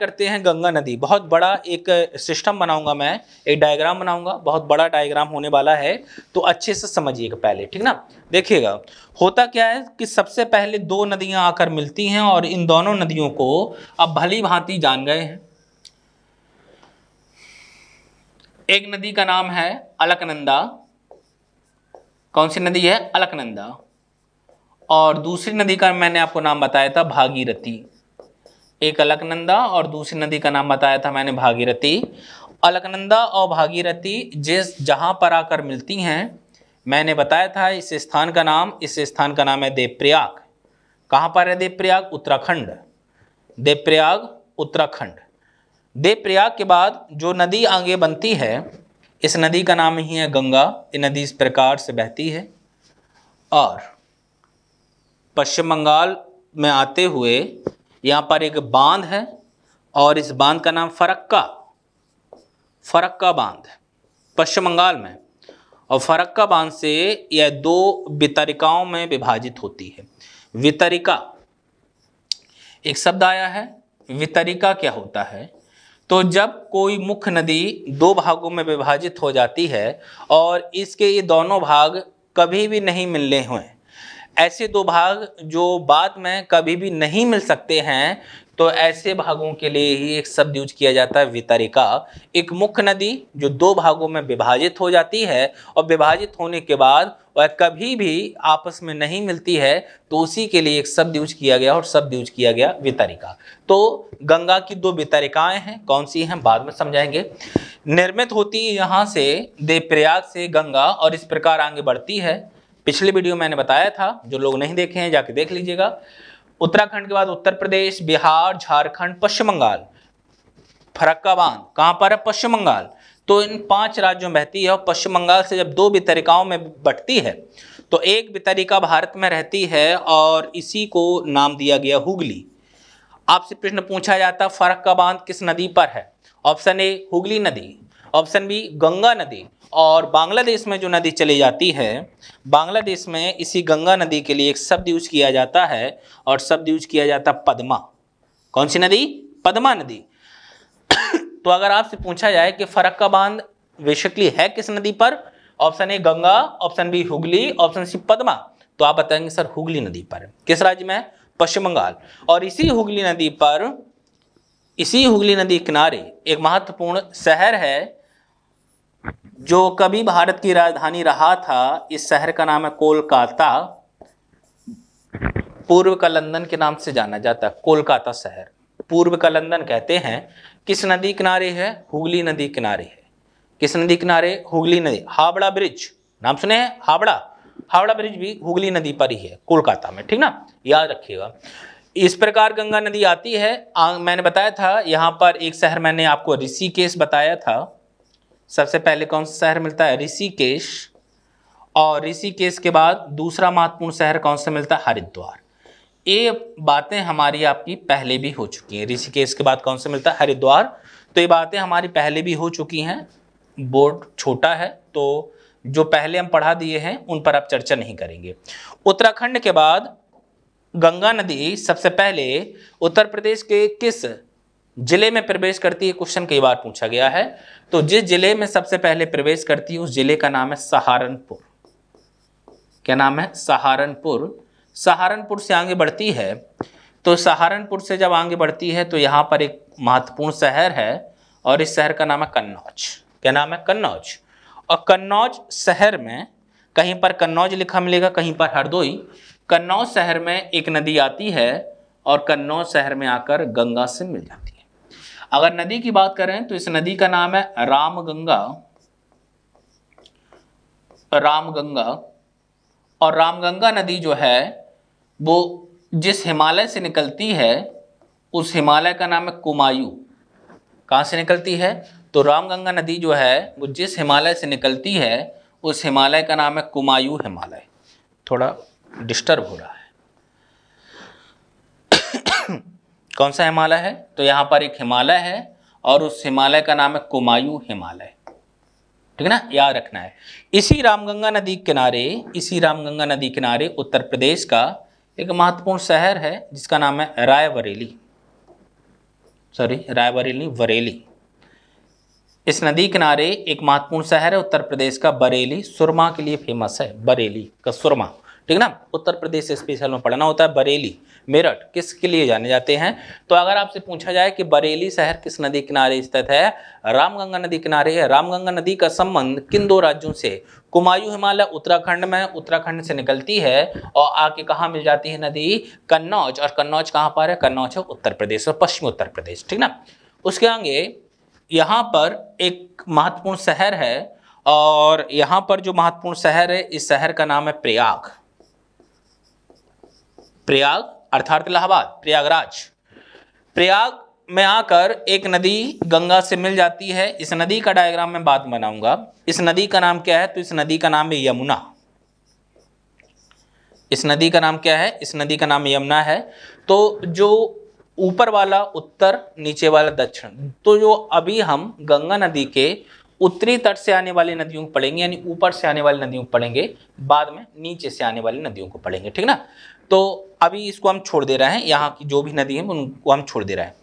करते हैं गंगा नदी बहुत बड़ा एक सिस्टम बनाऊंगा मैं एक डायग्राम बनाऊंगा बहुत बड़ा डायग्राम होने वाला है तो अच्छे से समझिएगा पहले ठीक ना देखिएगा होता क्या है कि सबसे पहले दो नदियां आकर मिलती हैं और इन दोनों नदियों को अब भली भांति जान गए हैं एक नदी का नाम है अलकनंदा कौन सी नदी है अलकनंदा और दूसरी नदी का मैंने आपको नाम बताया था भागीरथी एक अलकनंदा और दूसरी नदी का नाम बताया था मैंने भागीरथी अलकनंदा और भागीरथी जिस जहाँ पर आकर मिलती हैं मैंने बताया था इस स्थान का नाम इस स्थान का नाम है देवप्रयाग कहाँ पर है देवप्रयाग उत्तराखंड देवप्रयाग उत्तराखंड देवप्रयाग के बाद जो नदी आगे बनती है इस नदी का नाम ही है गंगा ये नदी इस प्रकार से बहती है और पश्चिम बंगाल में आते हुए यहाँ पर एक बांध है और इस बांध का नाम फरक्का फरक्का बांध है पश्चिम बंगाल में और फरक्का बांध से यह दो वितरिकाओं में विभाजित होती है वितरिका एक शब्द आया है वितरिका क्या होता है तो जब कोई मुख्य नदी दो भागों में विभाजित हो जाती है और इसके ये दोनों भाग कभी भी नहीं मिलने हुए ऐसे दो भाग जो बाद में कभी भी नहीं मिल सकते हैं तो ऐसे भागों के लिए ही एक शब्द यूज किया जाता है वितरिका एक मुख्य नदी जो दो भागों में विभाजित हो जाती है और विभाजित होने के बाद वह कभी भी आपस में नहीं मिलती है तो उसी के लिए एक शब्द यूज किया गया और शब्द यूज किया गया वितरिका तो गंगा की दो वितरिकाएँ हैं कौन सी हैं बाद में समझाएंगे निर्मित होती है यहाँ से देवप्रयाग से गंगा और इस प्रकार आगे बढ़ती है पिछले वीडियो मैंने बताया था जो लोग नहीं देखे हैं जाके देख लीजिएगा उत्तराखंड के बाद उत्तर प्रदेश बिहार झारखंड पश्चिम बंगाल फरक्का बांध कहाँ पर है पश्चिम बंगाल तो इन पांच राज्यों में बहती है और पश्चिम बंगाल से जब दो वितरिकाओं में बटती है तो एक वितरिका भारत में रहती है और इसी को नाम दिया गया हुगली आपसे प्रश्न पूछा जाता फरक्का बांध किस नदी पर है ऑप्शन ए हुगली नदी ऑप्शन बी गंगा नदी और बांग्लादेश में जो नदी चली जाती है बांग्लादेश में इसी गंगा नदी के लिए एक शब्द यूज किया जाता है और शब्द यूज किया जाता है पदमा कौन सी नदी पदमा नदी तो अगर आपसे पूछा जाए कि फरक का बांध बेसिकली है किस नदी पर option A Ganga option B Hooghly option C Padma तो आप बताएंगे सर हुगली नदी पर किस राज्य में पश्चिम बंगाल और इसी हुगली नदी पर इसी हुगली नदी किनारे एक महत्वपूर्ण शहर है जो कभी भारत की राजधानी रहा था इस शहर का नाम है कोलकाता पूर्व का लंदन के नाम से जाना जाता है कोलकाता शहर पूर्व का लंदन कहते हैं किस नदी किनारे है हुगली नदी किनारे है किस नदी किनारे हुगली नदी हावड़ा ब्रिज नाम सुने हैं हावड़ा हावड़ा ब्रिज भी हुगली नदी पर ही है कोलकाता में ठीक ना याद रखिएगा इस प्रकार गंगा नदी आती है आ, मैंने बताया था यहाँ पर एक शहर मैंने आपको ऋषिकेश बताया था सबसे पहले कौन सा शहर मिलता है ऋषिकेश और ऋषिकेश के बाद दूसरा महत्वपूर्ण शहर कौन सा मिलता है हरिद्वार ये बातें हमारी आपकी पहले भी हो चुकी हैं ऋषिकेश के बाद कौन सा मिलता है हरिद्वार तो ये बातें हमारी पहले भी हो चुकी हैं बोर्ड छोटा है तो जो पहले हम पढ़ा दिए हैं उन पर आप चर्चा नहीं करेंगे उत्तराखंड के बाद गंगा नदी सबसे पहले उत्तर प्रदेश के किस जिले में प्रवेश करती है क्वेश्चन कई बार पूछा गया है तो जिस जिले में सबसे पहले प्रवेश करती है उस जिले का नाम है सहारनपुर क्या नाम है सहारनपुर सहारनपुर से आगे बढ़ती है तो सहारनपुर से जब आगे बढ़ती है तो यहाँ पर एक महत्वपूर्ण शहर है और इस शहर का नाम है कन्नौज क्या नाम है कन्नौज और कन्नौज शहर में कहीं पर कन्नौज लिखा मिलेगा कहीं पर हरदोई कन्नौज शहर में एक नदी आती है और कन्नौज शहर में आकर गंगा से मिल जाती है अगर नदी की बात करें तो इस नदी का नाम है रामगंगा रामगंगा और रामगंगा नदी जो है वो जिस हिमालय से निकलती है उस हिमालय का नाम है कुमायूं कहाँ से निकलती है तो रामगंगा नदी जो है वो जिस हिमालय से निकलती है उस हिमालय का नाम है कुमायूं हिमालय थोड़ा डिस्टर्ब हो रहा है कौन सा हिमालय है तो यहाँ पर एक हिमालय है और उस हिमालय का नाम है कुमायूं हिमालय ठीक है ना याद रखना है इसी रामगंगा नदी किनारे इसी रामगंगा नदी किनारे उत्तर प्रदेश का एक महत्वपूर्ण शहर है जिसका नाम है रायबरेली सॉरी रायबरेली बरेली इस नदी किनारे एक महत्वपूर्ण शहर है उत्तर प्रदेश का बरेली सुरमा के लिए फेमस है बरेली का सुरमा ठीक है ना उत्तर प्रदेश स्पेशल में पढ़ना होता है बरेली मेरठ किसके लिए जाने जाते हैं तो अगर आपसे पूछा जाए कि बरेली शहर किस नदी किनारे स्थित है रामगंगा नदी किनारे है रामगंगा नदी का संबंध किन दो राज्यों से कुमायूं हिमालय उत्तराखंड में उत्तराखंड से निकलती है और आके कहाँ मिल जाती है नदी कन्नौज और कन्नौज कहाँ पर है कन्नौज है उत्तर प्रदेश और पश्चिमी उत्तर प्रदेश ठीक ना उसके आगे यहाँ पर एक महत्वपूर्ण शहर है और यहाँ पर जो महत्वपूर्ण शहर है इस शहर का नाम है प्रयाग प्रयाग अर्थात इलाहाबाद प्रयागराज प्रयाग में आकर एक नदी गंगा से मिल जाती है इस नदी का डायग्राम मैं बाद में बनाऊंगा इस नदी का नाम क्या है तो इस नदी का नाम है यमुना इस नदी का नाम क्या है इस नदी का नाम यमुना है तो जो ऊपर वाला उत्तर नीचे वाला दक्षिण तो जो अभी हम गंगा नदी के उत्तरी तट से आने वाली नदियों को पढ़ेंगे यानी ऊपर से आने वाली नदियों को पढ़ेंगे बाद में नीचे से आने वाली नदियों को पढ़ेंगे ठीक ना तो अभी इसको हम छोड़ दे रहे हैं यहाँ की जो भी नदी है उनको हम छोड़ दे रहे हैं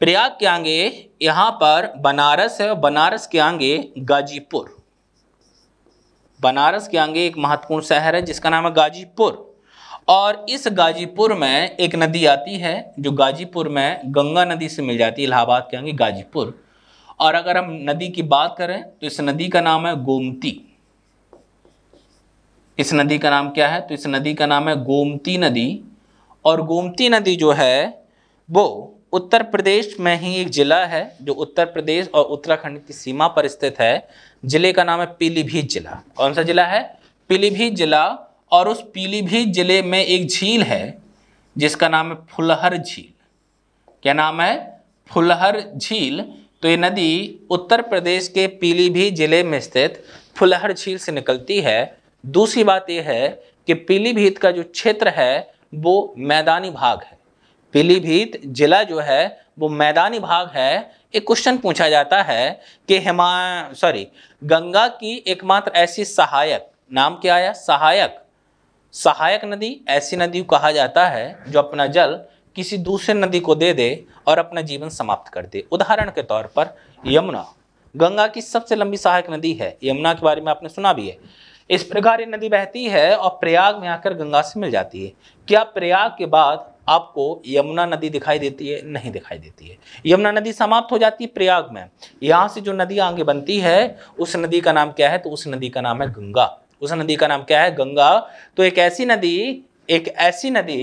प्रयाग के आगे यहाँ पर बनारस है बनारस के आगे गाजीपुर बनारस के आगे एक महत्वपूर्ण शहर है जिसका नाम है गाजीपुर और इस गाजीपुर में एक नदी आती है जो गाजीपुर में गंगा नदी से मिल जाती है इलाहाबाद के आगे गाजीपुर और अगर हम नदी की बात करें तो इस नदी का नाम है गोमती इस नदी का नाम क्या है तो इस नदी का नाम है गोमती नदी और गोमती नदी जो है वो उत्तर प्रदेश में ही एक ज़िला है जो उत्तर प्रदेश और उत्तराखंड की सीमा पर स्थित है ज़िले का नाम है पीलीभीत ज़िला कौन सा ज़िला है पीलीभीत ज़िला और उस पीलीभीत ज़िले में एक झील है जिसका नाम है फुलहर झील क्या नाम है फुलहर झील तो ये नदी उत्तर प्रदेश के पीलीभीत ज़िले में स्थित फुलहर झील से निकलती है दूसरी बात यह है कि पीलीभीत का जो क्षेत्र है वो मैदानी भाग है पीलीभीत जिला जो है वो मैदानी भाग है एक क्वेश्चन पूछा जाता है कि हिमा सॉरी गंगा की एकमात्र ऐसी सहायक नाम क्या आया सहायक सहायक नदी ऐसी नदी कहा जाता है जो अपना जल किसी दूसरे नदी को दे दे और अपना जीवन समाप्त कर दे उदाहरण के तौर पर यमुना गंगा की सबसे लंबी सहायक नदी है यमुना के बारे में आपने सुना भी है इस प्रकार ये नदी बहती है और प्रयाग में आकर गंगा से मिल जाती है क्या प्रयाग के बाद आपको यमुना नदी दिखाई देती है नहीं दिखाई देती है यमुना नदी समाप्त हो जाती है प्रयाग में यहाँ से जो नदी आगे बनती है उस नदी का नाम क्या है तो उस नदी का नाम है गंगा उस नदी का नाम क्या है गंगा तो एक ऐसी नदी एक ऐसी नदी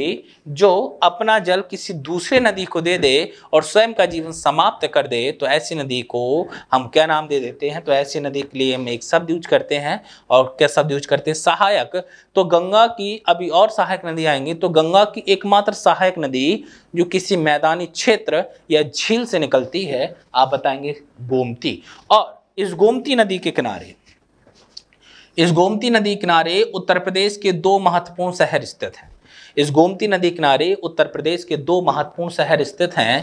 जो अपना जल किसी दूसरे नदी को दे दे और स्वयं का जीवन समाप्त कर दे तो ऐसी नदी को हम क्या नाम दे देते हैं तो ऐसी नदी के लिए हम एक शब्द यूज करते हैं और क्या शब्द यूज करते हैं सहायक तो गंगा की अभी और सहायक नदी आएंगी तो गंगा की एकमात्र सहायक नदी जो किसी मैदानी क्षेत्र या झील से निकलती है आप बताएंगे गोमती और इस गोमती नदी के किनारे इस गोमती नदी किनारे उत्तर प्रदेश के दो महत्वपूर्ण शहर स्थित हैं इस गोमती नदी किनारे उत्तर प्रदेश के दो महत्वपूर्ण शहर स्थित हैं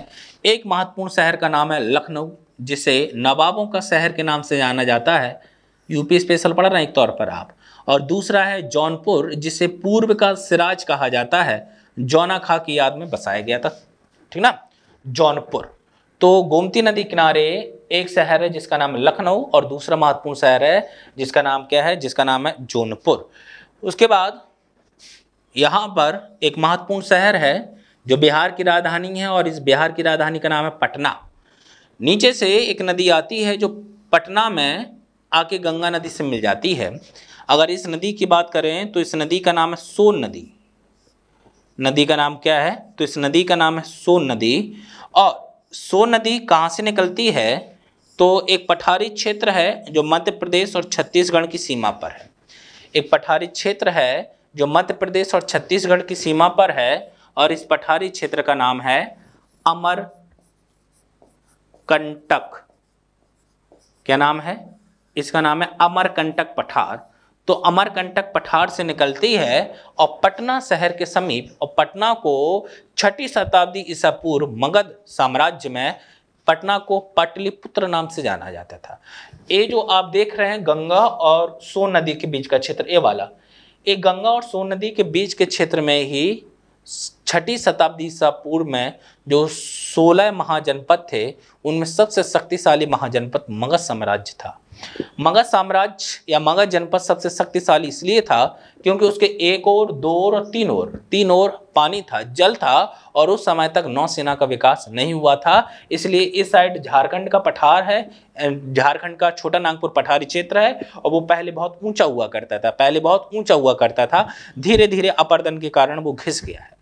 एक महत्वपूर्ण शहर का नाम है लखनऊ जिसे नवाबों का शहर के नाम से जाना जाता है यूपी स्पेशल पढ़ रहे हैं एक तौर पर आप और दूसरा है जौनपुर जिसे पूर्व का सिराज कहा जाता है जौना खा की याद में बसाया गया था ठीक ना जौनपुर तो गोमती नदी किनारे एक शहर है जिसका नाम लखनऊ और दूसरा महत्वपूर्ण शहर है जिसका नाम क्या है जिसका नाम है जौनपुर उसके बाद यहाँ पर एक महत्वपूर्ण शहर है जो बिहार की राजधानी है और इस बिहार की राजधानी का नाम है पटना नीचे से एक नदी आती है जो पटना में आके गंगा नदी से मिल जाती है अगर इस नदी की बात करें तो इस नदी का नाम है सोन नदी नदी का नाम क्या है तो इस नदी का नाम है सोन नदी और सोन नदी कहाँ से निकलती है तो एक पठारी क्षेत्र है जो मध्य प्रदेश और छत्तीसगढ़ की सीमा पर है एक पठारी क्षेत्र है जो मध्य प्रदेश और छत्तीसगढ़ की सीमा पर है और इस पठारी क्षेत्र का नाम है अमर कंटक क्या नाम है इसका नाम है अमरकंटक पठार तो अमरकंटक पठार से निकलती है और पटना शहर के समीप और पटना को छठी शताब्दी ईसा पूर्व मगध साम्राज्य में पटना को पाटलिपुत्र नाम से जाना जाता था ये जो आप देख रहे हैं गंगा और सोन नदी के बीच का क्षेत्र ये वाला ये गंगा और सोन नदी के बीच के क्षेत्र में ही छठी शताब्दी ईसा पूर्व में जो सोलह महाजनपद थे उनमें सबसे शक्तिशाली महाजनपद मगध साम्राज्य था मगध साम्राज्य या मगध जनपद सबसे शक्तिशाली इसलिए था क्योंकि उसके एक और दो और और तीन और तीन और पानी था जल था और उस समय तक नौसेना का विकास नहीं हुआ था इसलिए इस साइड झारखंड का पठार है झारखंड का छोटा नागपुर पठारी क्षेत्र है और वो पहले बहुत ऊंचा हुआ करता था पहले बहुत ऊंचा हुआ करता था धीरे धीरे अपरदन के कारण वो घिस गया है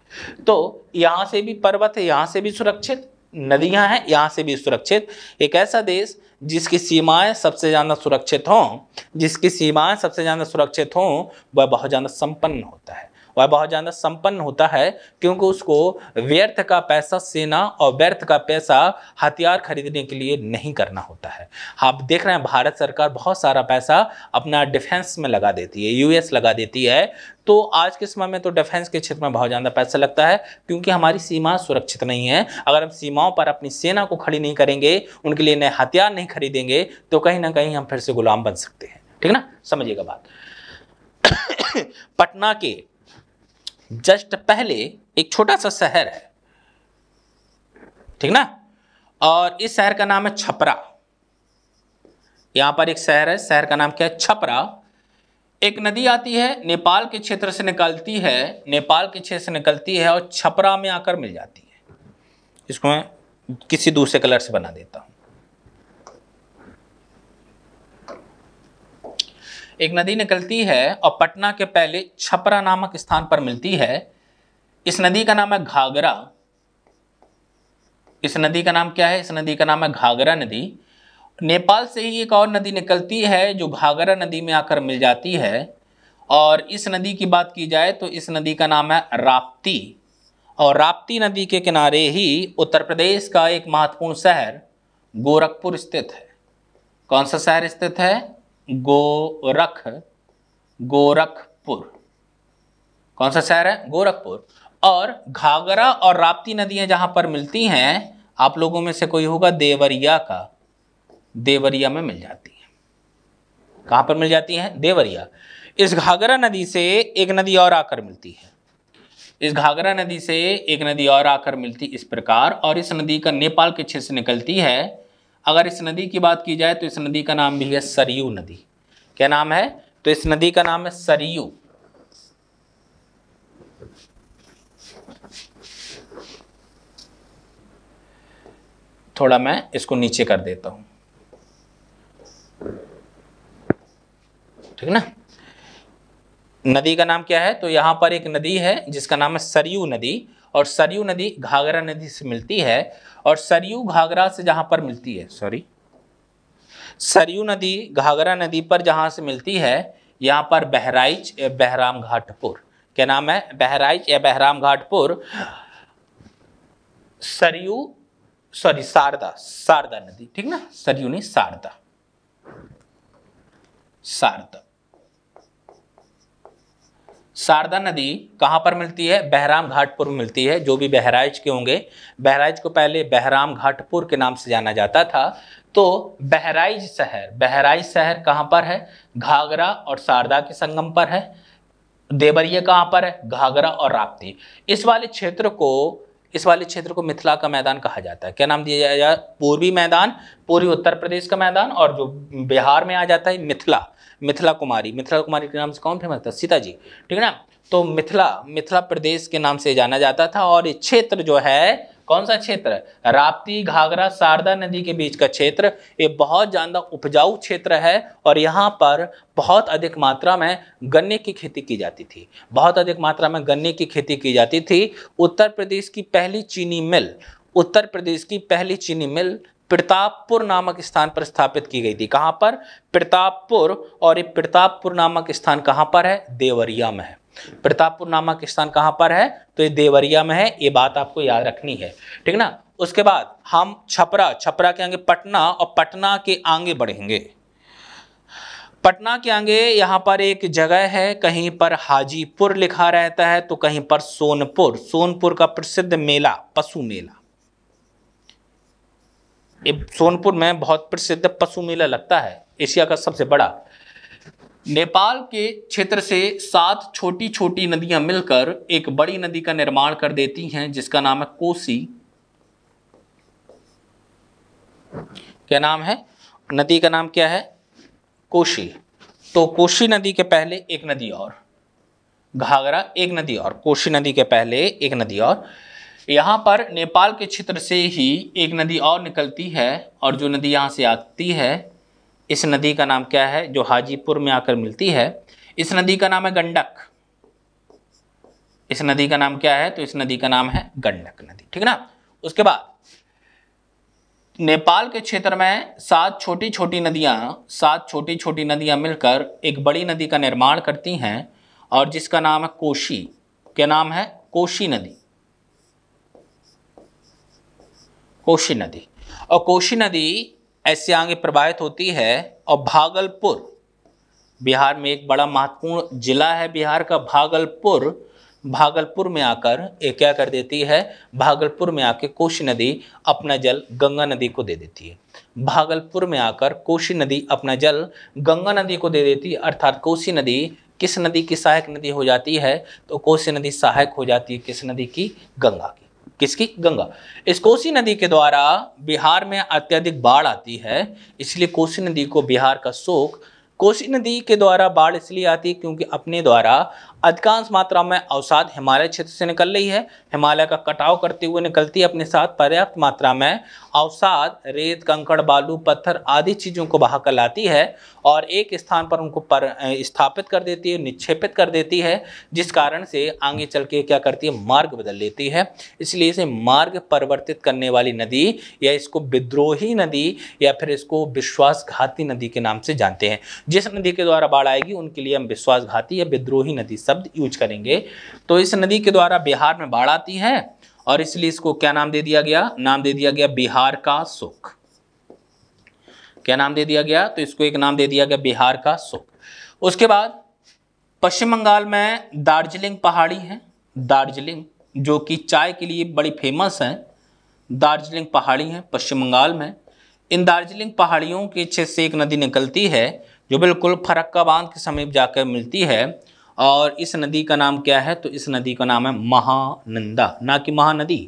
तो यहाँ से भी पर्वत है यहाँ से भी सुरक्षित नदियाँ हैं यहाँ से भी सुरक्षित एक ऐसा देश जिसकी सीमाएं सबसे ज़्यादा सुरक्षित हों जिसकी सीमाएं सबसे ज़्यादा सुरक्षित हों वह बहुत ज़्यादा संपन्न होता है वह बहुत ज़्यादा संपन्न होता है क्योंकि उसको व्यर्थ का पैसा सेना और व्यर्थ का पैसा हथियार खरीदने के लिए नहीं करना होता है आप देख रहे हैं भारत सरकार बहुत सारा पैसा अपना डिफेंस में लगा देती है यूएस लगा देती है तो आज के समय में तो डिफेंस के क्षेत्र में बहुत ज़्यादा पैसा लगता है क्योंकि हमारी सीमा सुरक्षित नहीं है अगर हम सीमाओं पर अपनी सेना को खड़ी नहीं करेंगे उनके लिए नए हथियार नहीं खरीदेंगे तो कहीं ना कहीं हम फिर से गुलाम बन सकते हैं ठीक ना समझिएगा बात पटना के जस्ट पहले एक छोटा सा शहर है ठीक ना और इस शहर का नाम है छपरा यहां पर एक शहर है शहर का नाम क्या है छपरा एक नदी आती है नेपाल के क्षेत्र से निकलती है नेपाल के क्षेत्र से निकलती है और छपरा में आकर मिल जाती है इसको मैं किसी दूसरे कलर से बना देता हूं एक नदी निकलती है और पटना के पहले छपरा नामक स्थान पर मिलती है इस नदी का नाम है घाघरा इस नदी का नाम क्या है इस नदी का नाम है घाघरा नदी नेपाल से ही एक और नदी निकलती है जो घाघरा नदी में आकर मिल जाती है और इस नदी की बात की जाए तो इस नदी का नाम है राप्ती और राप्ती नदी के किनारे ही उत्तर प्रदेश का एक महत्वपूर्ण शहर गोरखपुर स्थित है कौन सा शहर स्थित है गोरख गोरखपुर कौन सा शहर है गोरखपुर और घाघरा और राप्ती नदियाँ जहाँ पर मिलती हैं आप लोगों में से कोई होगा देवरिया का देवरिया में मिल जाती है कहां पर मिल जाती है देवरिया इस घाघरा नदी से एक नदी और आकर मिलती है इस घाघरा नदी से एक नदी और आकर मिलती इस प्रकार और इस नदी का नेपाल के क्षेत्र से निकलती है अगर इस नदी की बात की जाए तो इस नदी का नाम भी है सरयू नदी क्या नाम है तो इस नदी का नाम है सरयू थोड़ा मैं इसको नीचे कर देता हूं ठीक ना नदी का नाम क्या है तो यहाँ पर एक नदी है जिसका नाम है सरयू नदी और सरयू नदी घाघरा नदी से मिलती है और सरयू घाघरा से जहाँ पर मिलती है सॉरी सरयू नदी घाघरा नदी पर जहाँ से मिलती है यहाँ पर बहराइच बहराम घाटपुर क्या नाम है बहराइच या बहराम घाटपुर सरयू सॉरी शारदा शारदा नदी ठीक ना सरयू नहीं शारदा शारदा शारदा नदी कहाँ पर मिलती है बहराम घाटपुर में मिलती है जो भी बहराइच के होंगे बहराइच को पहले बहराम घाटपुर के नाम से जाना जाता था तो बहराइच शहर बहराइच शहर कहाँ पर है घाघरा और शारदा के संगम पर है देवरिया कहाँ पर है घाघरा और राप्ती इस वाले क्षेत्र को इस वाले क्षेत्र को मिथिला का मैदान कहा जाता है क्या नाम दिया जाए पूर्वी मैदान पूर्वी उत्तर प्रदेश का मैदान और जो बिहार में आ जाता है मिथिला मिथिला कुमारी मिथिला कुमारी के नाम से कौन फेमस था सीता जी ठीक है ना तो मिथिला मिथिला प्रदेश के नाम से जाना जाता था और ये क्षेत्र जो है कौन सा क्षेत्र राप्ती घाघरा शारदा नदी के बीच का क्षेत्र ये बहुत ज़्यादा उपजाऊ क्षेत्र है और यहाँ पर बहुत अधिक मात्रा में गन्ने की खेती की जाती थी बहुत अधिक मात्रा में गन्ने की खेती की जाती थी उत्तर प्रदेश की पहली चीनी मिल उत्तर प्रदेश की पहली चीनी मिल प्रतापपुर नामक स्थान पर स्थापित की गई थी कहाँ पर प्रतापपुर और ये प्रतापपुर नामक स्थान कहाँ पर है देवरिया में है प्रतापपुर नामक स्थान कहाँ पर है तो ये देवरिया में है ये बात आपको याद रखनी है ठीक ना उसके बाद हम छपरा छपरा के आगे पटना और पटना के आगे बढ़ेंगे पटना के आगे यहाँ पर एक जगह है कहीं पर हाजीपुर लिखा रहता है तो कहीं पर सोनपुर सोनपुर का प्रसिद्ध मेला पशु मेला सोनपुर में बहुत प्रसिद्ध पशु मेला लगता है एशिया का सबसे बड़ा नेपाल के क्षेत्र से सात छोटी छोटी नदियां मिलकर एक बड़ी नदी का निर्माण कर देती हैं जिसका नाम है कोसी क्या नाम है नदी का नाम क्या है कोशी तो कोशी नदी के पहले एक नदी और घाघरा एक नदी और कोशी नदी के पहले एक नदी और यहाँ पर नेपाल के क्षेत्र से ही एक नदी और निकलती है और जो नदी यहाँ से आती है इस नदी का नाम क्या है जो हाजीपुर में आकर मिलती है इस नदी का नाम है गंडक इस नदी का नाम क्या है तो इस नदी का नाम है गंडक नदी ठीक है ना उसके बाद नेपाल के क्षेत्र में सात छोटी छोटी नदियाँ सात छोटी छोटी नदियाँ मिलकर एक बड़ी नदी का निर्माण करती हैं और जिसका नाम है कोशी क्या नाम है कोशी नदी कोशी नदी और कोशी नदी ऐसे आगे प्रवाहित होती है और भागलपुर बिहार में एक बड़ा महत्वपूर्ण जिला है बिहार का भागलपुर भागलपुर में आकर ये क्या कर देती है भागलपुर में आके कोशी नदी अपना जल गंगा नदी को दे देती है भागलपुर में आकर कोशी नदी अपना जल गंगा नदी को दे देती है अर्थात कोसी नदी किस नदी की सहायक नदी हो जाती है तो कोसी नदी सहायक हो जाती है किस नदी की गंगा की किसकी गंगा इस कोसी नदी के द्वारा बिहार में अत्यधिक बाढ़ आती है इसलिए कोसी नदी को बिहार का शोक कोसी नदी के द्वारा बाढ़ इसलिए आती है क्योंकि अपने द्वारा अधिकांश मात्रा में अवसाद हिमालय क्षेत्र से निकल रही है हिमालय का कटाव करते हुए निकलती है अपने साथ पर्याप्त मात्रा में अवसाद रेत कंकड़ बालू पत्थर आदि चीज़ों को बहा कर लाती है और एक स्थान पर उनको पर स्थापित कर देती है निक्षेपित कर देती है जिस कारण से आगे चल के क्या करती है मार्ग बदल लेती है इसलिए इसे मार्ग परिवर्तित करने वाली नदी या इसको विद्रोही नदी या फिर इसको विश्वासघाती नदी के नाम से जानते हैं जिस नदी के द्वारा बाढ़ आएगी उनके लिए हम विश्वासघाती या विद्रोही नदी शब्द यूज करेंगे तो इस नदी के द्वारा बिहार में बाढ़ आती है और इसलिए इसको क्या नाम दे दिया गया नाम दे दिया गया बिहार का सुख क्या नाम दे दिया गया तो इसको एक नाम दे दिया गया बिहार का सुख उसके बाद पश्चिम बंगाल में दार्जिलिंग पहाड़ी है दार्जिलिंग जो कि चाय के लिए बड़ी फेमस है दार्जिलिंग पहाड़ी है पश्चिम बंगाल में इन दार्जिलिंग पहाड़ियों के छेद से एक नदी निकलती है जो बिल्कुल फरक्का बांध के समीप जाकर मिलती है और इस नदी का नाम क्या है तो इस नदी का नाम है महानंदा ना कि महानदी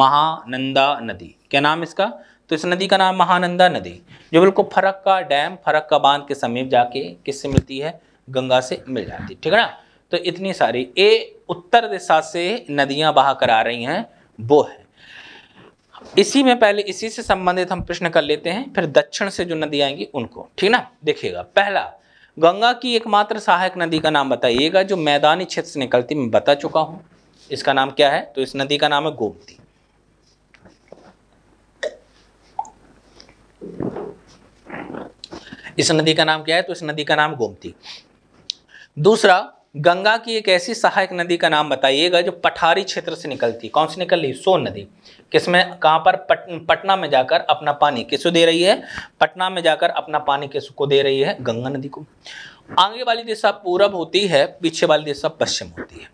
महानंदा नदी क्या नाम इसका तो इस नदी का नाम महानंदा नदी जो बिल्कुल फरक्का डैम फरक्का बांध के समीप जाके किससे मिलती है गंगा से मिल जाती है ठीक है ना तो इतनी सारी ए उत्तर दिशा से नदियां बहा कर आ रही हैं वो है इसी में पहले इसी से संबंधित हम प्रश्न कर लेते हैं फिर दक्षिण से जो नदी आएंगी उनको ठीक ना देखिएगा पहला गंगा की एकमात्र सहायक नदी का नाम बताइएगा जो मैदानी क्षेत्र से निकलती मैं बता चुका हूं इसका नाम क्या है तो इस नदी का नाम है गोमती इस नदी का नाम क्या है तो इस नदी का नाम गोमती दूसरा गंगा की एक ऐसी सहायक नदी का नाम बताइएगा जो पठारी क्षेत्र से निकलती कौन सी निकल रही सोन नदी किसमें कहाँ पर पट, पटना में जाकर अपना पानी किसको दे रही है पटना में जाकर अपना पानी किसको दे रही है गंगा नदी को आगे वाली दिशा पूरब होती है पीछे वाली दिशा पश्चिम होती है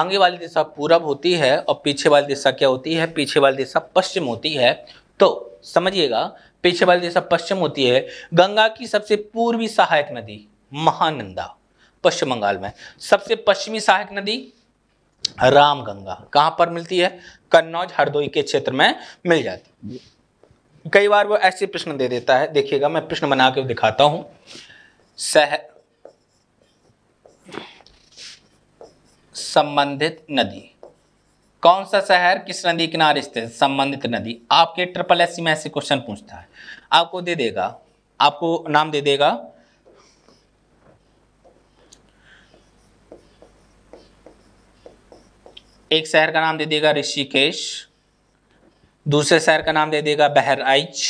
आगे वाली दिशा पूरब होती है और पीछे वाली दिशा क्या होती है पीछे वाली दिशा पश्चिम होती है तो समझिएगा पीछे वाली दिशा पश्चिम होती है गंगा की सबसे पूर्वी सहायक नदी महानंदा पश्चिम बंगाल में सबसे पश्चिमी सहायक नदी रामगंगा कहाँ पर मिलती है कन्नौज हरदोई के क्षेत्र में मिल जाती कई बार वो ऐसे प्रश्न दे देता है देखिएगा मैं प्रश्न बना के दिखाता हूं सह संबंधित नदी कौन सा शहर किस नदी किनारे स्थित संबंधित नदी आपके ट्रिपल एस में ऐसे क्वेश्चन पूछता है आपको दे देगा आपको नाम दे देगा एक शहर का नाम दे देगा ऋषिकेश दूसरे शहर का नाम दे देगा बहराइच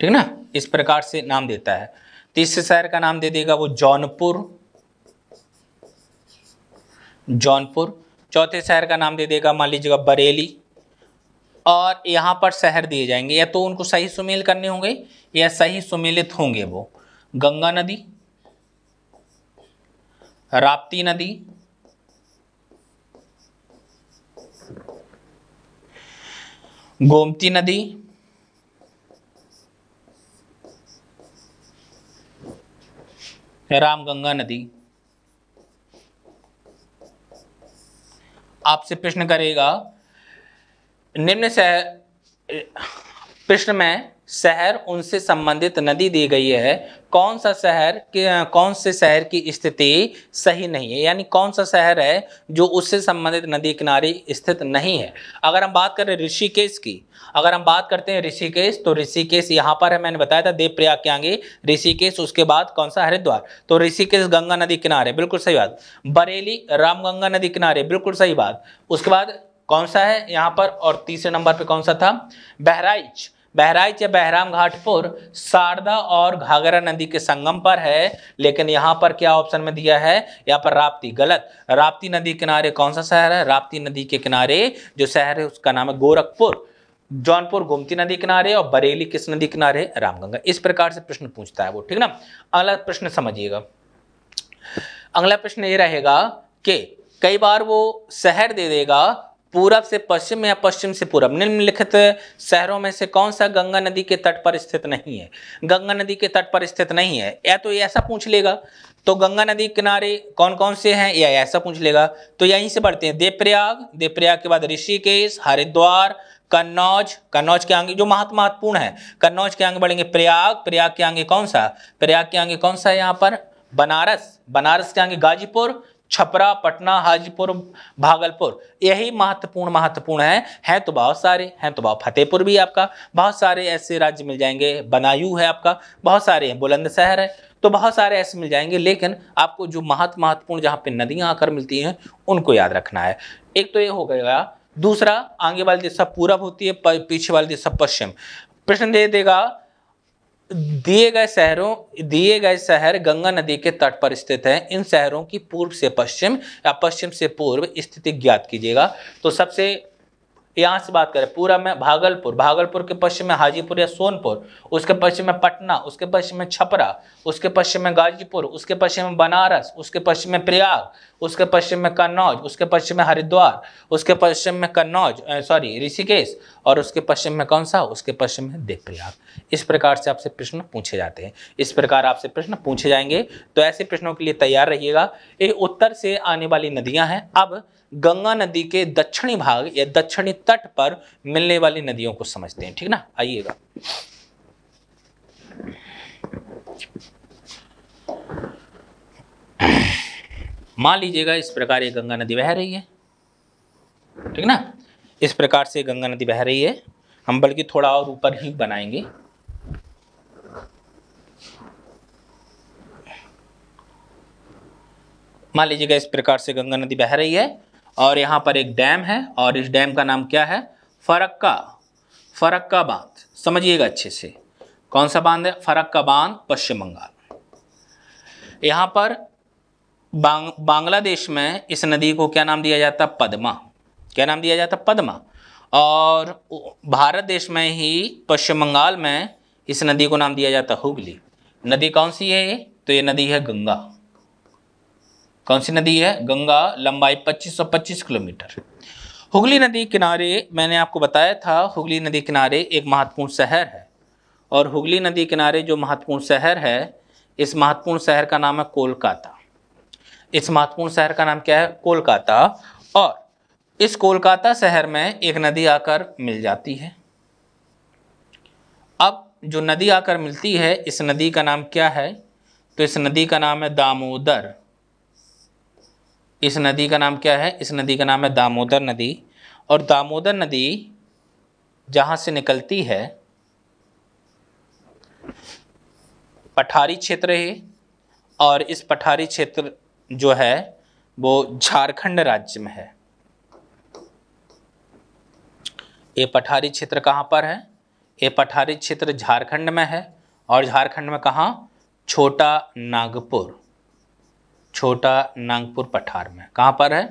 ठीक ना इस प्रकार से नाम देता है तीसरे शहर का नाम दे देगा वो जौनपुर जौनपुर चौथे शहर का नाम दे देगा मान लीजिएगा बरेली और यहाँ पर शहर दिए जाएंगे या तो उनको सही सुमेल करने होंगे या सही सुमेलित होंगे वो गंगा नदी राप्ती नदी गोमती नदी रामगंगा नदी आपसे प्रश्न करेगा निम्न से प्रश्न में शहर उनसे संबंधित नदी दी गई है कौन सा शहर कौन से शहर की स्थिति सही नहीं है यानी कौन सा शहर है जो उससे संबंधित नदी किनारे स्थित नहीं है अगर हम बात करें ऋषिकेश की अगर हम बात करते हैं ऋषिकेश तो ऋषिकेश यहाँ पर है मैंने बताया था देवप्रयाग के आगे ऋषिकेश उसके बाद कौन सा हरिद्वार तो ऋषिकेश गंगा नदी किनारे बिल्कुल सही बात बरेली रामगंगा नदी किनारे बिल्कुल सही बात उसके बाद कौन सा है यहाँ पर और तीसरे नंबर पर कौन सा था बहराइच बहराइच या बहराम घाटपुर शारदा और घाघरा नदी के संगम पर है लेकिन यहाँ पर क्या ऑप्शन में दिया है यहाँ पर राप्ती गलत राप्ती नदी किनारे कौन सा शहर है राप्ती नदी के किनारे जो शहर है उसका नाम है गोरखपुर जौनपुर गोमती नदी किनारे और बरेली किस नदी किनारे रामगंगा इस प्रकार से प्रश्न पूछता है वो ठीक ना अगला प्रश्न समझिएगा अगला प्रश्न ये रहेगा कि कई बार वो शहर दे देगा पूरब से पश्चिम या पश्चिम से पूरब निम्नलिखित शहरों में से कौन सा गंगा नदी के तट पर स्थित नहीं है गंगा नदी के तट पर स्थित नहीं है या तो ऐसा पूछ लेगा तो गंगा नदी किनारे कौन कौन से हैं या ऐसा पूछ लेगा तो यहीं से बढ़ते हैं देवप्रयाग देवप्रयाग के बाद ऋषिकेश हरिद्वार कन्नौज कन्नौज के आगे जो महत्व महत्वपूर्ण है कन्नौज के आगे बढ़ेंगे प्रयाग प्रयाग के आगे कौन सा प्रयाग के आगे कौन सा है यहाँ पर बनारस बनारस के आगे गाजीपुर छपरा पटना हाजीपुर भागलपुर यही महत्वपूर्ण महत्वपूर्ण है हैं तो बहुत सारे हैं तो बहुत फतेहपुर भी आपका बहुत सारे ऐसे राज्य मिल जाएंगे बनायू है आपका बहुत सारे हैं बुलंदशहर है तो बहुत सारे ऐसे मिल जाएंगे लेकिन आपको जो महत्व महत्वपूर्ण जहाँ पे नदियाँ आकर मिलती हैं उनको याद रखना है एक तो ये हो गया दूसरा आगे वाली दिशा पूरब होती है पीछे वाली दिशा पश्चिम प्रश्न दे देगा दिए गए शहरों दिए गए शहर गंगा नदी के तट पर स्थित हैं इन शहरों की पूर्व से पश्चिम या पश्चिम से पूर्व स्थिति ज्ञात कीजिएगा तो सबसे यहाँ से बात करें पूरा में भागलपुर भागलपुर के पश्चिम में हाजीपुर या सोनपुर उसके पश्चिम में पटना उसके पश्चिम में छपरा उसके पश्चिम में गाजीपुर उसके पश्चिम में बनारस उसके पश्चिम में प्रयाग उसके पश्चिम में कन्नौज उसके पश्चिम में हरिद्वार उसके पश्चिम में कन्नौज सॉरी ऋषिकेश और उसके पश्चिम में कौन सा उसके पश्चिम में देवप्रयाग इस प्रकार से आपसे प्रश्न पूछे जाते हैं इस प्रकार आपसे प्रश्न पूछे जाएंगे तो ऐसे प्रश्नों के लिए तैयार रहिएगा ये उत्तर से आने वाली नदियाँ हैं अब गंगा नदी के दक्षिणी भाग या दक्षिणी तट पर मिलने वाली नदियों को समझते हैं ठीक ना आइएगा मान लीजिएगा इस प्रकार ये गंगा नदी बह रही है ठीक ना इस प्रकार से गंगा नदी बह रही है हम बल्कि थोड़ा और ऊपर ही बनाएंगे मान लीजिएगा इस प्रकार से गंगा नदी बह रही है और यहाँ पर एक डैम है और इस डैम का नाम क्या है फरक्का फरक्का बांध समझिएगा अच्छे से कौन सा बांध है फरक्का बांध पश्चिम बंगाल यहाँ पर बांग बांग्लादेश में इस नदी को क्या नाम दिया जाता पद्मा क्या नाम दिया जाता पद्मा और भारत देश में ही पश्चिम बंगाल में इस नदी को नाम दिया जाता हुगली नदी कौन सी है ये तो ये नदी है गंगा कौन सी नदी है गंगा लंबाई 2525 किलोमीटर हुगली नदी किनारे मैंने आपको बताया था हुगली नदी किनारे एक महत्वपूर्ण शहर है और हुगली नदी किनारे जो महत्वपूर्ण शहर है इस महत्वपूर्ण शहर का नाम है कोलकाता इस महत्वपूर्ण शहर का नाम क्या है कोलकाता और इस कोलकाता शहर में एक नदी आकर मिल जाती है अब जो नदी आकर मिलती है इस नदी का नाम क्या है तो इस नदी का नाम है दामोदर इस नदी का नाम क्या है इस नदी का नाम है दामोदर नदी और दामोदर नदी जहाँ से निकलती है पठारी क्षेत्र है और इस पठारी क्षेत्र जो है वो झारखंड राज्य में है ये पठारी क्षेत्र कहाँ पर है ये पठारी क्षेत्र झारखंड में है और झारखंड में कहाँ छोटा नागपुर छोटा नागपुर पठार में कहाँ पर है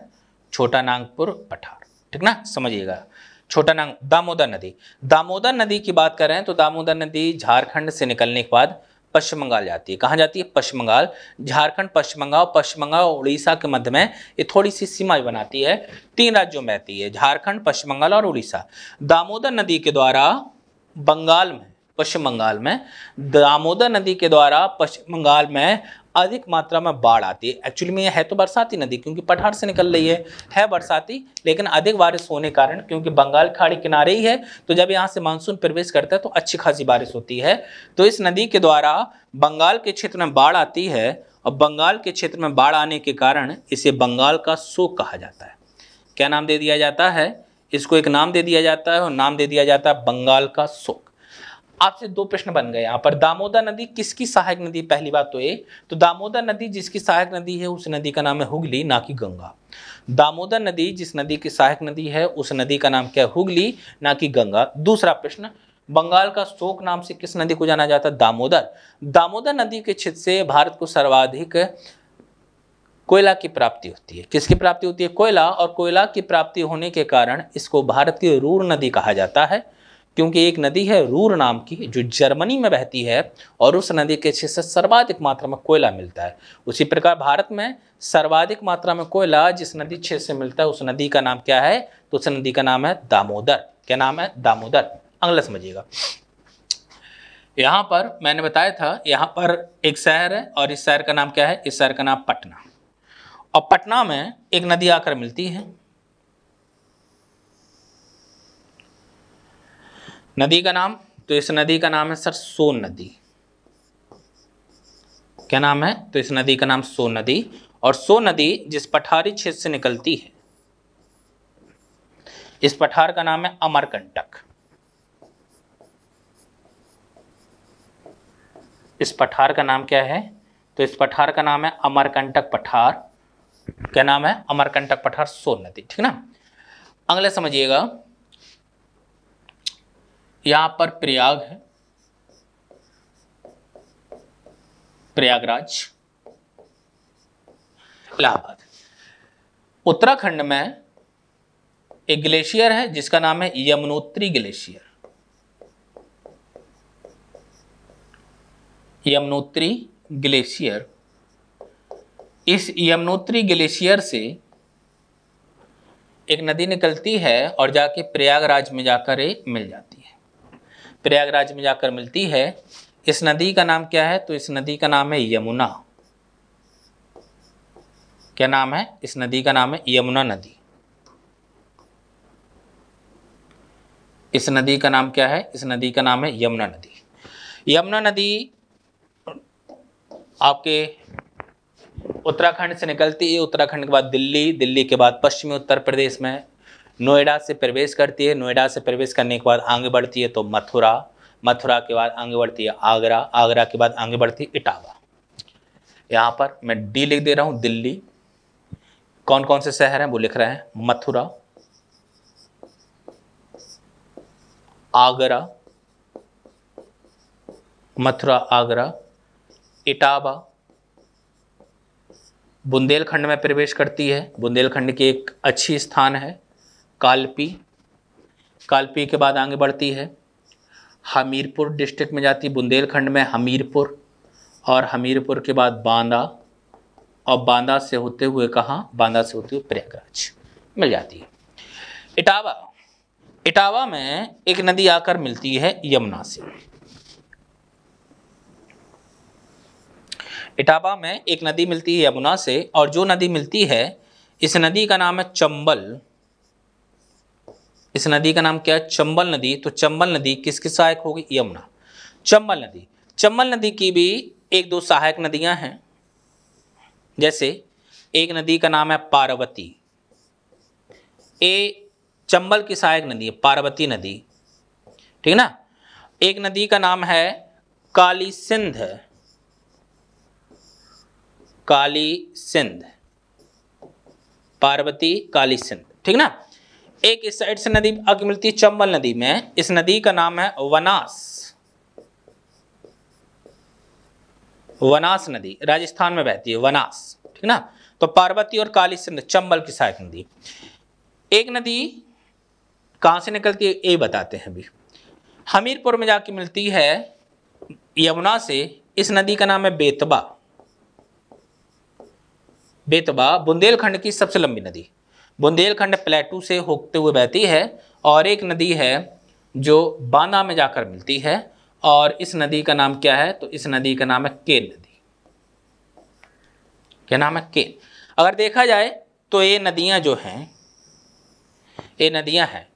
छोटा नागपुर पठार ठीक ना समझिएगा छोटा नाग दामोदर नदी दामोदर नदी की बात करें तो दामोदर नदी झारखंड से निकलने के बाद पश्चिम बंगाल जाती है कहाँ जाती है पश्चिम बंगाल झारखंड पश्चिम बंगाल पश्चिम बंगाल उड़ीसा के मध्य में ये थोड़ी सी सीमा बनाती है तीन राज्यों में रहती है झारखंड पश्चिम बंगाल और उड़ीसा दामोदर नदी के द्वारा बंगाल में पश्चिम बंगाल में दामोदर नदी के द्वारा पश्चिम बंगाल में अधिक मात्रा में बाढ़ आती है एक्चुअली में यह है तो बरसाती नदी क्योंकि पठार से निकल रही है है बरसाती लेकिन अधिक बारिश होने के कारण क्योंकि बंगाल खाड़ी किनारे ही है तो जब यहाँ से मानसून प्रवेश करता है तो अच्छी खासी बारिश होती है तो इस नदी के द्वारा बंगाल के क्षेत्र में बाढ़ आती है और बंगाल के क्षेत्र में बाढ़ आने के कारण इसे बंगाल का शोक कहा जाता है क्या नाम दे दिया जाता है इसको एक नाम दे दिया जाता है और नाम दे दिया जाता है बंगाल का शोक आपसे दो प्रश्न बन गए यहाँ पर दामोदर नदी किसकी सहायक नदी पहली बात तो ये तो दामोदर नदी जिसकी सहायक नदी है उस नदी का नाम है हुगली ना कि गंगा दामोदर नदी जिस नदी की सहायक नदी है उस नदी का नाम क्या है हुगली ना कि गंगा दूसरा प्रश्न बंगाल का शोक नाम से किस नदी को जाना जाता है दामोदर दामोदर नदी के क्षेत्र से भारत को सर्वाधिक कोयला की प्राप्ति होती है किसकी प्राप्ति होती है कोयला और कोयला की प्राप्ति होने के कारण इसको भारत की रूर नदी कहा जाता है क्योंकि एक नदी है रूर नाम की जो जर्मनी में बहती है और उस नदी के क्षेत्र से सर्वाधिक मात्रा में कोयला मिलता है उसी प्रकार भारत में सर्वाधिक मात्रा में कोयला जिस नदी क्षेत्र से मिलता है उस नदी का नाम क्या है तो उस नदी का नाम है दामोदर क्या नाम है दामोदर अगला समझिएगा यहाँ पर मैंने बताया था यहाँ पर एक शहर है और इस शहर का नाम क्या है इस शहर का नाम पटना और पटना में एक नदी आकर मिलती है नदी का नाम तो इस नदी का नाम है सर सोन नदी क्या नाम है तो इस नदी का नाम सोन नदी और सोन नदी जिस पठारी क्षेत्र से निकलती है इस पठार का नाम है अमरकंटक इस पठार का नाम क्या है तो इस पठार का नाम है अमरकंटक पठार क्या नाम है अमरकंटक पठार सोन नदी ठीक ना अगला समझिएगा यहां पर प्रयाग है प्रयागराज इलाहाबाद उत्तराखंड में एक ग्लेशियर है जिसका नाम है यमुनोत्री ग्लेशियर यमुनोत्री ग्लेशियर इस यमुनोत्री ग्लेशियर से एक नदी निकलती है और जाके प्रयागराज में जाकर मिल जाती है प्रयागराज में जाकर मिलती है इस नदी का नाम क्या है तो इस नदी का नाम है यमुना क्या नाम है इस नदी का नाम है यमुना नदी इस नदी का नाम क्या है इस नदी का नाम है यमुना नदी यमुना नदी आपके उत्तराखंड से निकलती है उत्तराखंड के बाद दिल्ली दिल्ली के बाद पश्चिमी उत्तर प्रदेश में नोएडा से प्रवेश करती है नोएडा से प्रवेश करने के बाद आगे बढ़ती है तो मथुरा मथुरा के बाद आगे बढ़ती है आगरा आगरा के बाद आगे बढ़ती है इटावा यहाँ पर मैं डी लिख दे रहा हूँ दिल्ली कौन कौन से शहर हैं वो लिख रहे हैं मथुरा आगरा मथुरा आगरा इटावा बुंदेलखंड में प्रवेश करती है बुंदेलखंड की एक अच्छी स्थान है कालपी कालपी के बाद आगे बढ़ती है हमीरपुर डिस्ट्रिक्ट में जाती है बुंदेलखंड में हमीरपुर और हमीरपुर के बाद बांदा और बांदा से होते हुए कहाँ बांदा से होते हुए प्रयागराज मिल जाती है इटावा इटावा में एक नदी आकर मिलती है यमुना से इटावा में एक नदी मिलती है यमुना से और जो नदी मिलती है इस नदी का नाम है चंबल इस नदी का नाम क्या है चंबल नदी तो चंबल नदी किसकी सहायक होगी यमुना चंबल नदी चंबल नदी की भी एक दो सहायक नदियां हैं जैसे एक नदी का नाम है पार्वती ए चंबल की सहायक नदी है पार्वती नदी ठीक है ना एक नदी का नाम है काली सिंध काली सिंध पार्वती काली सिंध ठीक ना एक इस साइड से नदी आगे मिलती है चंबल नदी में इस नदी का नाम है वनास वनास नदी राजस्थान में बहती है वनास ठीक ना तो पार्वती और काली सिंध चंबल की सहायक नदी एक नदी कहां से निकलती है ये बताते हैं अभी हमीरपुर में जाके मिलती है यमुना से इस नदी का नाम है बेतबा बेतबा बुंदेलखंड की सबसे लंबी नदी बुंदेलखंड प्लेटू से होते हुए बहती है और एक नदी है जो बांदा में जाकर मिलती है और इस नदी का नाम क्या है तो इस नदी का नाम है केन नदी क्या नाम है केन अगर देखा जाए तो ये नदियाँ जो हैं ये नदियाँ हैं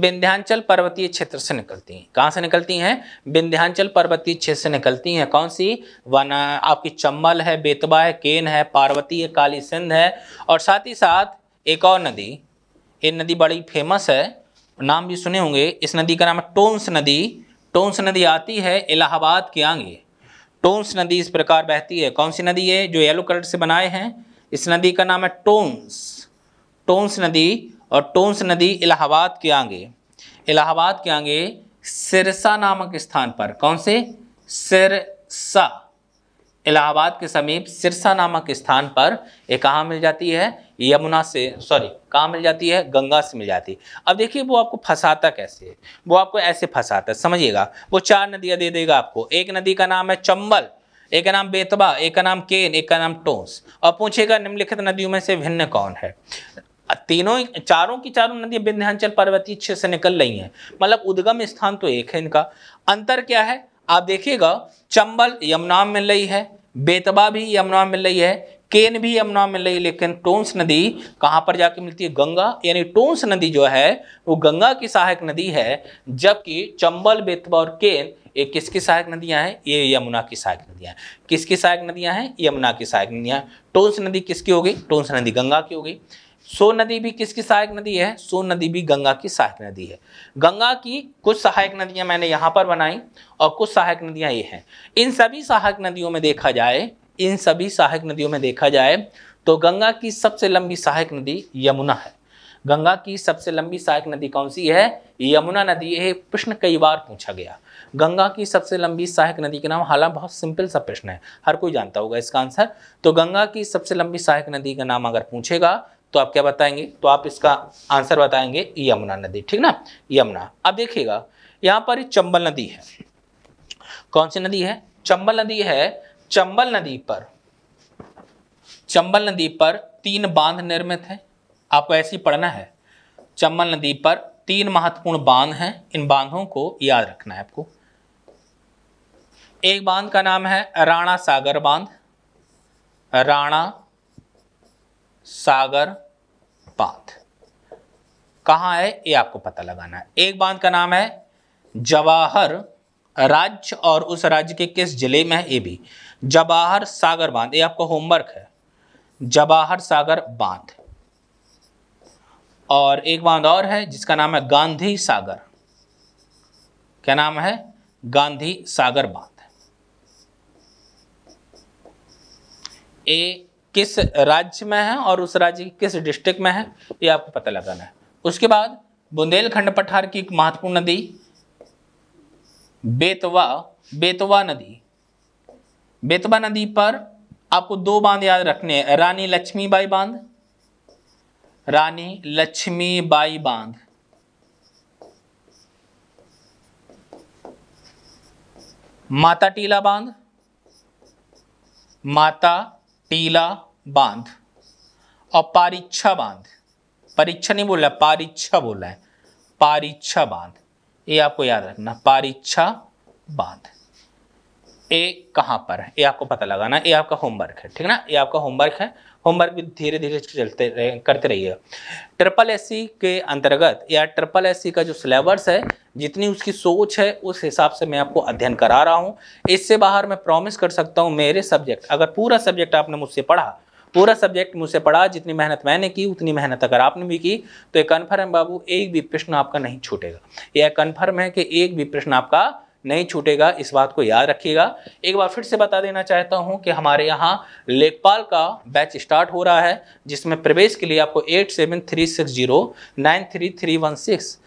विंध्यांचल पर्वतीय क्षेत्र से निकलती हैं कहाँ से निकलती हैं विंध्यांचल पर्वतीय क्षेत्र से निकलती हैं कौन सी वन आपकी चम्बल है बेतबा है केन है पार्वती है काली सिंध है और साथ ही साथ एक और नदी ये नदी बड़ी फेमस है नाम भी सुने होंगे इस नदी का नाम है टोंस नदी टोंस नदी आती है इलाहाबाद के आगे टोंस नदी इस प्रकार बहती है कौन सी नदी है जो येलो कलर से बनाए हैं इस नदी का नाम है टोंस टोंस नदी और टोंस नदी इलाहाबाद के आगे इलाहाबाद के आगे सिरसा नामक स्थान पर कौन से सिरसा इलाहाबाद के समीप सिरसा नामक स्थान पर ये कहाँ मिल जाती है यमुना से सॉरी कहाँ मिल जाती है गंगा से मिल जाती है अब देखिए वो आपको फंसाता कैसे है वो आपको ऐसे फंसाता है समझिएगा वो चार नदियाँ दे देगा आपको एक नदी का नाम है चंबल एक का नाम बेतबा एक का नाम केन एक का नाम टोंस और पूछेगा निम्नलिखित नदियों में से भिन्न कौन है तीनों चारों की चारों नदियाँ विंध्यांचल पर्वतीय क्षेत्र से निकल रही हैं मतलब उद्गम स्थान तो एक है इनका अंतर क्या है आप देखिएगा चंबल यमुना मिल रही है बेतबा भी यमुना मिल रही है केन भी यमुना मिल रही है लेकिन टोंस नदी कहाँ पर जाके मिलती है गंगा यानी टोंस नदी जो है वो गंगा की सहायक नदी है जबकि चंबल बेतबा और केन ये किसकी सहायक नदियां हैं ये यमुना की सहायक नदियां हैं किसकी सहायक नदियाँ हैं यमुना की सहायक नदियाँ टोंस नदी किसकी हो गई टोंस नदी गंगा की हो गई सोन नदी भी किसकी सहायक नदी है सोन नदी भी गंगा की सहायक नदी है गंगा की कुछ सहायक नदियां मैंने यहाँ पर बनाई और कुछ सहायक नदियां ये हैं इन सभी सहायक नदियों में देखा जाए इन सभी सहायक नदियों में देखा जाए तो गंगा की सबसे लंबी सहायक नदी यमुना है गंगा की सबसे लंबी सहायक नदी कौन सी है यमुना नदी ये प्रश्न कई बार पूछा गया गंगा की सबसे लंबी सहायक नदी के नाम हालांकि बहुत सिंपल सा प्रश्न है हर कोई जानता होगा इसका आंसर तो गंगा की सबसे लंबी सहायक नदी का नाम अगर पूछेगा तो आप क्या बताएंगे तो आप इसका आंसर बताएंगे यमुना नदी ठीक ना यमुना अब देखिएगा यहाँ पर चंबल नदी है कौन सी नदी है चंबल नदी है चंबल नदी पर चंबल नदी पर तीन बांध निर्मित है आपको ऐसे ही पढ़ना है चंबल नदी पर तीन महत्वपूर्ण बांध हैं इन बांधों को याद रखना है आपको एक बांध का नाम है राणा सागर बांध राणा सागर बांध कहाँ है ये आपको पता लगाना है एक बांध का नाम है जवाहर राज्य और उस राज्य के किस जिले में है ये भी जवाहर सागर बांध ये आपका होमवर्क है जवाहर सागर बांध और एक बांध और है जिसका नाम है गांधी सागर क्या नाम है गांधी सागर बांध ए किस राज्य में है और उस राज्य की किस डिस्ट्रिक्ट में है ये आपको पता लगाना है उसके बाद बुंदेलखंड पठार की एक महत्वपूर्ण नदी बेतवा बेतवा नदी बेतवा नदी पर आपको दो बांध याद रखने हैं रानी लक्ष्मीबाई बांध रानी लक्ष्मीबाई बांध माता टीला बांध माता टीला बांध और परीक्षा बांध परीक्षा नहीं बोला परीक्षा बोला है परीक्षा बांध ये आपको याद रखना परीक्षा बांध ए कहाँ पर है ये आपको पता लगाना ये आपका होमवर्क है ठीक ना ये आपका होमवर्क है होमवर्क भी धीरे धीरे चलते रहे, करते रहिए ट्रिपल एस के अंतर्गत या ट्रिपल एस का जो सिलेबस है जितनी उसकी सोच है उस हिसाब से मैं आपको अध्ययन करा रहा हूँ इससे बाहर मैं प्रॉमिस कर सकता हूँ मेरे सब्जेक्ट अगर पूरा सब्जेक्ट आपने मुझसे पढ़ा पूरा सब्जेक्ट मुझसे पढ़ा जितनी मेहनत मैंने की उतनी मेहनत अगर आपने भी की तो ये कन्फर्म है बाबू एक भी प्रश्न आपका नहीं छूटेगा यह कन्फर्म है कि एक भी प्रश्न आपका नहीं छूटेगा इस बात को याद रखिएगा एक बार फिर से बता देना चाहता हूं कि हमारे यहाँ लेखपाल का बैच स्टार्ट हो रहा है जिसमें प्रवेश के लिए आपको eight seven three six zero nine three three one six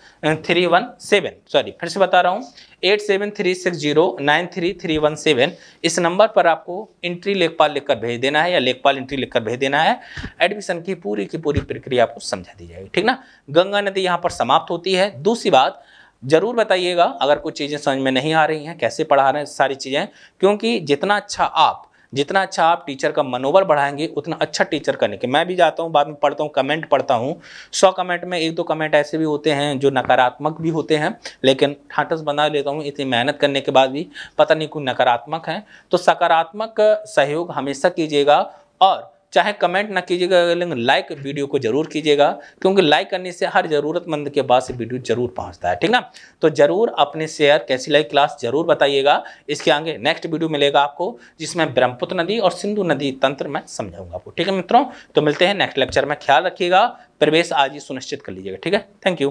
three one seven sorry फिर से बता रहा हूँ eight seven three six zero nine three three one seven इस नंबर पर आपको इंट्री लेखपाल लिखकर भेज देना है या लेखपाल इंट्री लिखकर भेज देना है एडमिशन की पूरी की पूरी प्रक्रिया आपको समझा दी जाएगी ठीक ना गंगा नदी यहाँ पर समाप्त होती है दूसरी बात ज़रूर बताइएगा अगर कुछ चीज़ें समझ में नहीं आ रही हैं कैसे पढ़ा रहे हैं सारी चीज़ें क्योंकि जितना अच्छा आप जितना अच्छा आप टीचर का मनोबल बढ़ाएंगे उतना अच्छा टीचर करने के मैं भी जाता हूँ बाद में पढ़ता हूँ कमेंट पढ़ता हूँ सौ कमेंट में एक दो कमेंट ऐसे भी होते हैं जो नकारात्मक भी होते हैं लेकिन ठाटस बना लेता हूँ इतनी मेहनत करने के बाद भी पता नहीं कोई नकारात्मक है तो सकारात्मक सहयोग हमेशा कीजिएगा और चाहे कमेंट ना कीजिएगा लेकिन लाइक वीडियो को जरूर कीजिएगा क्योंकि लाइक करने से हर ज़रूरतमंद के पास वीडियो जरूर पहुंचता है ठीक ना तो ज़रूर अपने शेयर कैसी लाइक क्लास जरूर बताइएगा इसके आगे नेक्स्ट वीडियो मिलेगा आपको जिसमें ब्रह्मपुत्र नदी और सिंधु नदी तंत्र में समझाऊंगा आपको ठीक है मित्रों तो मिलते हैं नेक्स्ट लेक्चर में ख्याल रखिएगा प्रवेश आज ही सुनिश्चित कर लीजिएगा ठीक है थैंक यू